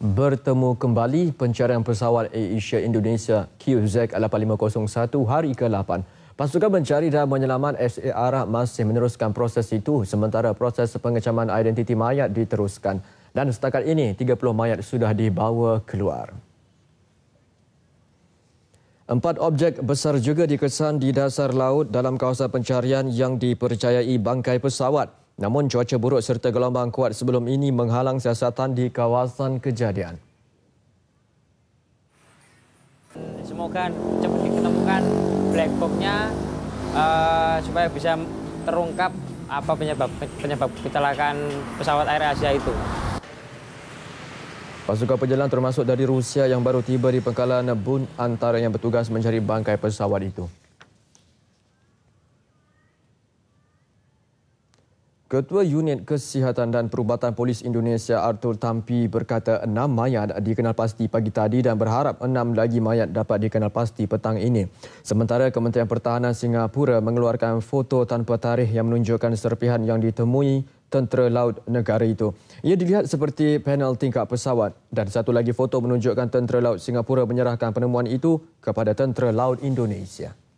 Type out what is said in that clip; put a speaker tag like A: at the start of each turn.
A: bertemu kembali pencarian pesawat Air Asia Indonesia QZ 8501 hari ke-8. Pasukan pencari dan penyelaman SAR masih meneruskan proses itu sementara proses pengecaman identiti mayat diteruskan dan setakat ini 30 mayat sudah dibawa keluar. Empat objek besar juga dikesan di dasar laut dalam kawasan pencarian yang dipercayai bangkai pesawat. Namun cuaca buruk serta gelombang kuat sebelum ini menghalang siasatan di kawasan kejadian.
B: Semoga cepat
C: ditemukan black boxnya uh, supaya bisa terungkap apa penyebab penyebab kecelakaan pesawat Air Asia itu.
A: Pasukan penjelam termasuk dari Rusia yang baru tiba di Pengkalan Nebun antara yang bertugas mencari bangkai pesawat itu. Ketua Unit Kesihatan dan Perubatan Polis Indonesia Arthur Tampi berkata enam mayat dikenal pasti pagi tadi dan berharap enam lagi mayat dapat dikenal pasti petang ini. Sementara Kementerian Pertahanan Singapura mengeluarkan foto tanpa tarikh yang menunjukkan serpihan yang ditemui tentera laut negara itu. Ia dilihat seperti panel tingkap pesawat dan satu lagi foto menunjukkan tentera laut Singapura menyerahkan penemuan itu kepada tentera laut Indonesia.